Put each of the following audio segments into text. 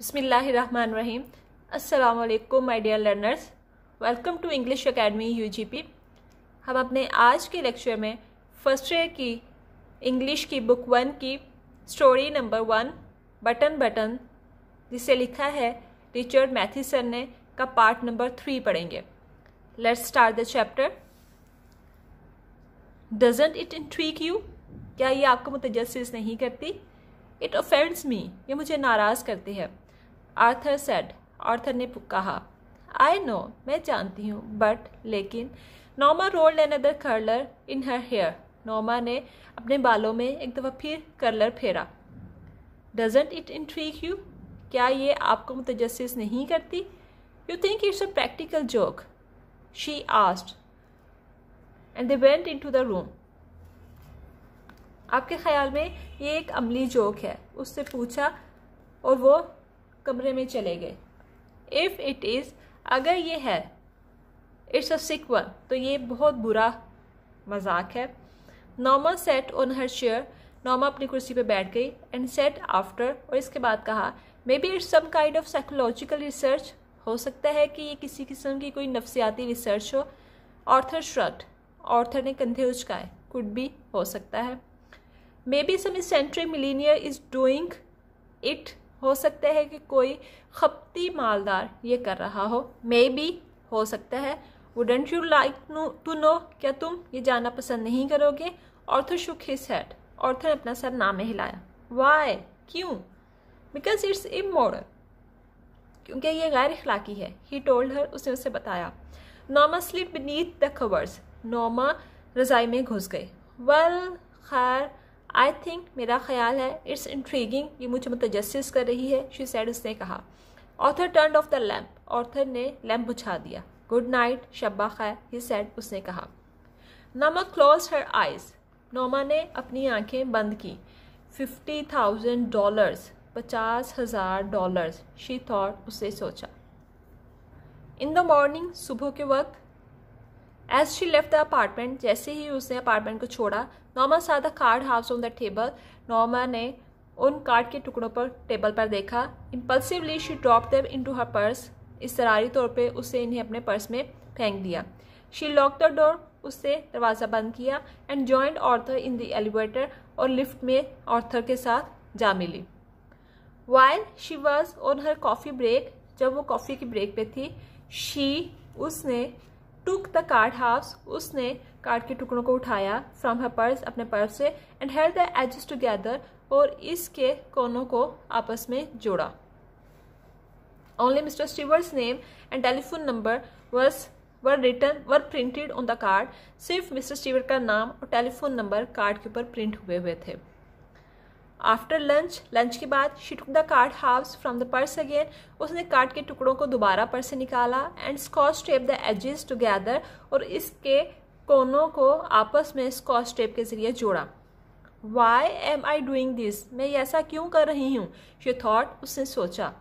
बसमीम अल्लाम my dear learners welcome to English academy UGP हम अपने आज के लेक्चर में फर्स्ट ईयर की इंग्लिश की बुक वन की story number one button button जिसे लिखा है रिचर्ड मैथिसन ने का पार्ट नंबर थ्री पढ़ेंगे let's start the chapter doesn't it intrigue you क्या ये आपको मुतजस नहीं करती इट ऑफेंड्स मी ये मुझे नाराज़ करती है आर्थर सेड आर्थर ने कहा आई नो मैं जानती हूँ बट लेकिन नॉमा rolled another curler in her hair नॉमा ने अपने बालों में एक दफ़ा फिर कर्लर फेरा डजेंट इट इंट्रीक यू क्या ये आपको मुतजस नहीं करती you think it's a practical joke she asked and they went into the room आपके ख्याल में ये एक अमली जोक है उससे पूछा और वो कमरे में चले गए इफ़ इट इज़ अगर ये है इट्स अ वन तो ये बहुत बुरा मजाक है नॉमा सेट ऑन हर शेयर नॉमा अपनी कुर्सी पर बैठ गई एंड सेट आफ्टर और इसके बाद कहा maybe it's some kind of psychological research हो सकता है कि ये किसी किस्म की कोई नफसियाती रिसर्च हो ऑर्थर श्रट ऑर्थर ने कंधे उचकाए कुड भी हो सकता है maybe some eccentric millionaire is doing it हो सकता है कि कोई खपती मालदार ये कर रहा हो मे बी हो सकता है wouldn't you like to know क्या तुम ये जानना पसंद नहीं करोगे Arthur shook his head Arthur ने अपना सर नाम हिलाया वाई क्यों बिकॉज इट्स इमोडल क्योंकि ये गैर अखलाकी है ही टोल्ड हर उसने उसे बताया नॉमा स्लिप बीनीथ द कवर्स नोमा रजाई में घुस गए वेल खैर आई थिंक मेरा ख्याल है इट्स इंट्रीगिंग ये मुझे मुतजस मतलब कर रही है शी सैड उसने कहा Arthur turn off the lamp Arthur ने लैम्प बुझा दिया गुड नाइट शब्बा खैर ये सैड उसने कहा नामा क्लोज हर आइज नोमा ने अपनी आंखें बंद की फिफ्टी थाउजेंड डॉलर्स पचास हज़ार डॉलर्स शी थॉट उससे सोचा इन द मॉर्निंग सुबह के वक्त as she left the apartment जैसे ही उसने अपार्टमेंट को छोड़ा Norma saw the card house on the table Norma ने उन कार्ड के टुकड़ों पर टेबल पर देखा impulsively she drop them into her purse इस तरारी तौर पर उसने इन्हें अपने पर्स में फेंक दिया शी लॉक द डोर उससे दरवाज़ा बंद किया and joined Arthur in the elevator और लिफ्ट में ऑर्थर के साथ जा मिली while she was on her coffee break जब वो कॉफ़ी की ब्रेक पे थी शी उसने टुक द कार्ड हाउस उसने कार्ड के टुकड़ों को उठाया फ्रॉम हर पर्स अपने पर्स से and held the edges together और इसके कोनों को आपस में जोड़ा only mister Stevers name and telephone number verse were written were printed on the card सिर्फ मिस्टर स्टीवर का नाम और टेलीफोन नंबर कार्ड के ऊपर प्रिंट हुए हुए थे आफ्टर लंच लंच के बाद she took the card house from the purse again उसने कार्ड के टुकड़ों को दोबारा पर्स से निकाला and Scotch tape the edges together और इसके कोनों को आपस में स्कॉच टेप के जरिए जोड़ा why am I doing this मैं ऐसा क्यों कर रही हूँ शी थॉट उसने सोचा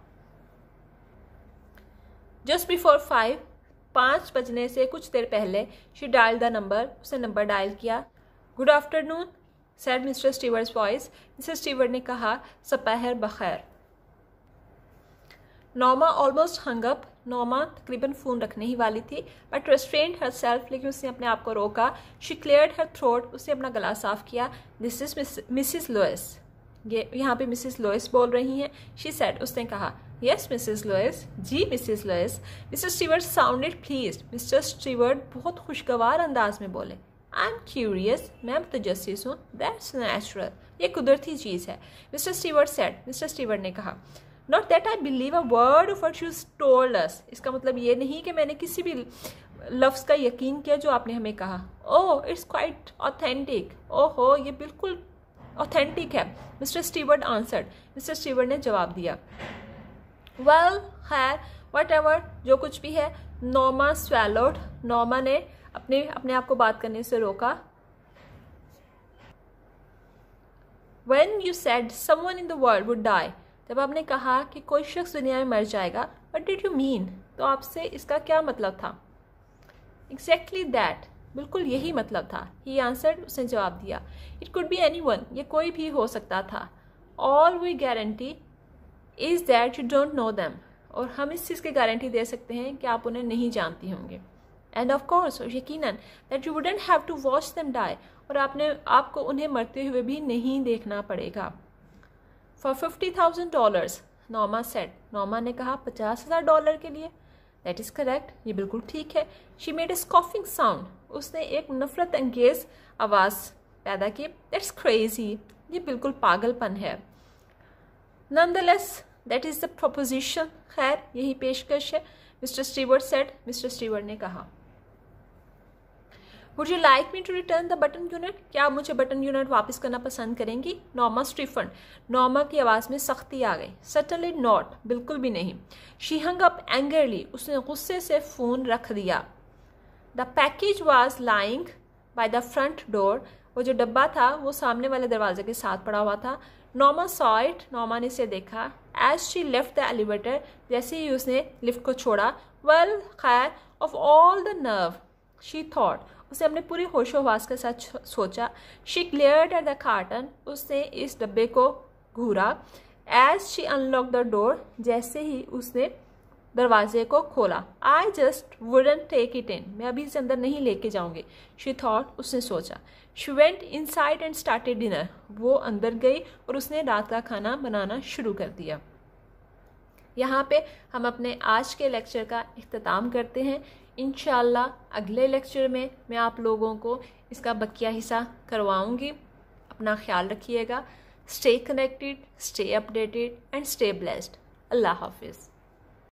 जस्ट बिफोर फाइव पाँच बजने से कुछ देर पहले शी डायल द नंबर उसने नंबर डायल किया good afternoon said Mr Steward's voice Mr Steward ने कहा सपहर बखैर नॉमा ऑलमोस्ट हंगअप नॉमा तकरीबन फ़ोन रखने ही वाली थी बट रेस्ट्रेंड हर सेल्फ लेकिन उसने अपने आप को रोका शी क्लियर हर थ्रोट उसने अपना गला साफ किया दिस इज मिसिस लोइस ये यहाँ पे मिसिस लोइस बोल रही हैं शी सेड उसने कहा यस मिसिस लोइस जी Mrs Lewis Mrs Steward sounded please Mr Steward बहुत खुशगवार अंदाज में बोले आई एम क्यूरियस मैं मुतजस हूँ दैट्स नेचुरल ये कुदरती चीज़ है Mr Steward said Mr Steward ने कहा not that I believe a word of what you've told us इसका मतलब ये नहीं कि मैंने किसी भी लफ्ज़ का यकीन किया जो आपने हमें कहा ओह इट्स क्वाइट ऑथेंटिक हो ये बिल्कुल ऑथेंटिक है Mr Steward answered Mr Steward ने जवाब दिया वेल खैर है वट एवर जो कुछ भी है नोमा स्वेलोड नोमा ने अपने अपने आप को बात करने से रोका when you said someone in the world would die जब आपने कहा कि कोई शख्स दुनिया में मर जाएगा वट डिड यू मीन तो आपसे इसका क्या मतलब था एग्जैक्टली exactly दैट बिल्कुल यही मतलब था ही आंसर उसने जवाब दिया it could be anyone ये कोई भी हो सकता था all we guarantee is that you don't know them और हम इस चीज़ की गारंटी दे सकते हैं कि आप उन्हें नहीं जानती होंगे एंड ऑफ कोर्स यकीनन that you wouldn't have to watch them die और आपने आपको उन्हें मरते हुए भी नहीं देखना पड़ेगा for fifty thousand dollars नॉमा set नॉमा ने कहा पचास हज़ार डॉलर के लिए दैट इज़ करेक्ट ये बिल्कुल ठीक है she made a scoffing sound उसने एक नफरत अंगेज आवाज़ पैदा की दैट्स क्रेजी ये बिल्कुल पागलपन है nonetheless that is the proposition खैर यही पेशकश है Mr Steward said Mr Steward ने कहा would you like me to return the button unit क्या आप मुझे बटन यूनिट वापस करना पसंद करेंगी नॉमा स्टीफन नॉमा की आवाज़ में सख्ती आ गई सटनली नॉट बिल्कुल भी नहीं शी हंग अप एंगरली उसने गुस्से से फ़ोन रख दिया the package was lying by the front door वो जो डब्बा था वो सामने वाले दरवाजे के साथ पड़ा हुआ था नॉमा सॉइट नॉमा ने इसे देखा as she left the elevator जैसे ही उसने लिफ्ट को छोड़ा वेल खैर of all the nerve she thought उसे अपने पूरी होशोवास के साथ सोचा she glared at the carton उसने इस डब्बे को घूरा as she unlock the door जैसे ही उसने दरवाजे को खोला I just wouldn't take it in मैं अभी इसे अंदर नहीं लेके जाऊंगी शी थॉट उसने सोचा she went inside and started dinner वो अंदर गई और उसने रात का खाना बनाना शुरू कर दिया यहाँ पे हम अपने आज के लेक्चर का अख्ताम करते हैं इन अगले लेक्चर में मैं आप लोगों को इसका बकिया हिस्सा करवाऊँगी अपना ख्याल रखिएगा stay connected stay updated and stay blessed अल्लाह हाफिज़